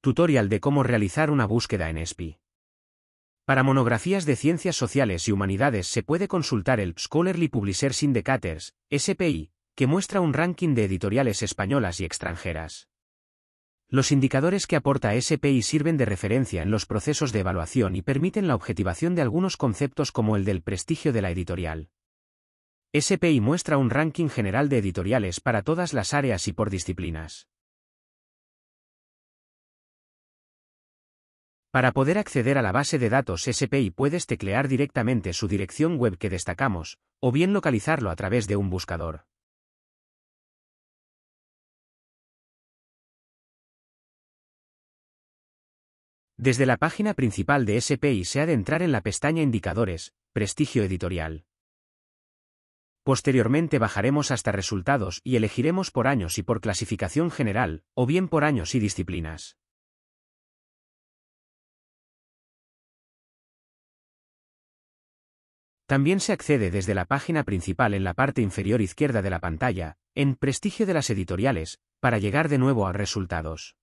Tutorial de cómo realizar una búsqueda en ESPI. Para monografías de ciencias sociales y humanidades se puede consultar el Scholarly Publisher Syndicators, SPI, que muestra un ranking de editoriales españolas y extranjeras. Los indicadores que aporta SPI sirven de referencia en los procesos de evaluación y permiten la objetivación de algunos conceptos como el del prestigio de la editorial. SPI muestra un ranking general de editoriales para todas las áreas y por disciplinas. Para poder acceder a la base de datos SPI puedes teclear directamente su dirección web que destacamos, o bien localizarlo a través de un buscador. Desde la página principal de SPI se ha de entrar en la pestaña Indicadores, Prestigio Editorial. Posteriormente bajaremos hasta Resultados y elegiremos por años y por clasificación general, o bien por años y disciplinas. También se accede desde la página principal en la parte inferior izquierda de la pantalla, en Prestigio de las editoriales, para llegar de nuevo a Resultados.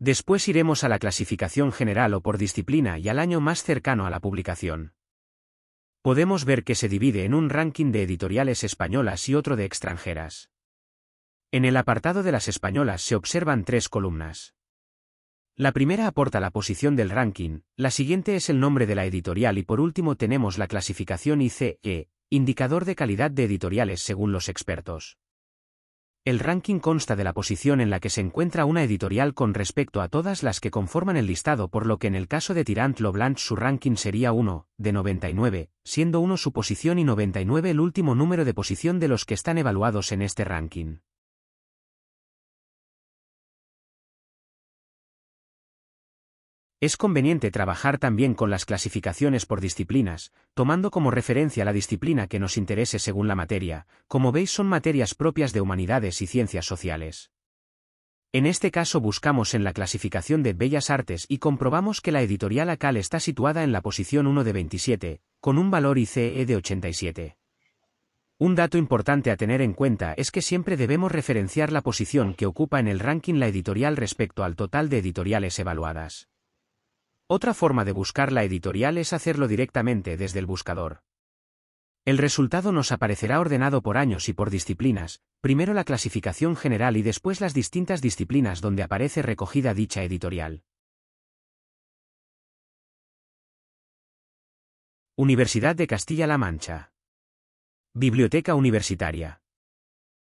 Después iremos a la clasificación general o por disciplina y al año más cercano a la publicación. Podemos ver que se divide en un ranking de editoriales españolas y otro de extranjeras. En el apartado de las españolas se observan tres columnas. La primera aporta la posición del ranking, la siguiente es el nombre de la editorial y por último tenemos la clasificación ICE, indicador de calidad de editoriales según los expertos. El ranking consta de la posición en la que se encuentra una editorial con respecto a todas las que conforman el listado, por lo que en el caso de Tirant Loblanc su ranking sería 1, de 99, siendo 1 su posición y 99 el último número de posición de los que están evaluados en este ranking. Es conveniente trabajar también con las clasificaciones por disciplinas, tomando como referencia la disciplina que nos interese según la materia, como veis son materias propias de humanidades y ciencias sociales. En este caso buscamos en la clasificación de Bellas Artes y comprobamos que la editorial ACAL está situada en la posición 1 de 27, con un valor ICE de 87. Un dato importante a tener en cuenta es que siempre debemos referenciar la posición que ocupa en el ranking la editorial respecto al total de editoriales evaluadas. Otra forma de buscar la editorial es hacerlo directamente desde el buscador. El resultado nos aparecerá ordenado por años y por disciplinas, primero la clasificación general y después las distintas disciplinas donde aparece recogida dicha editorial. Universidad de Castilla-La Mancha. Biblioteca Universitaria.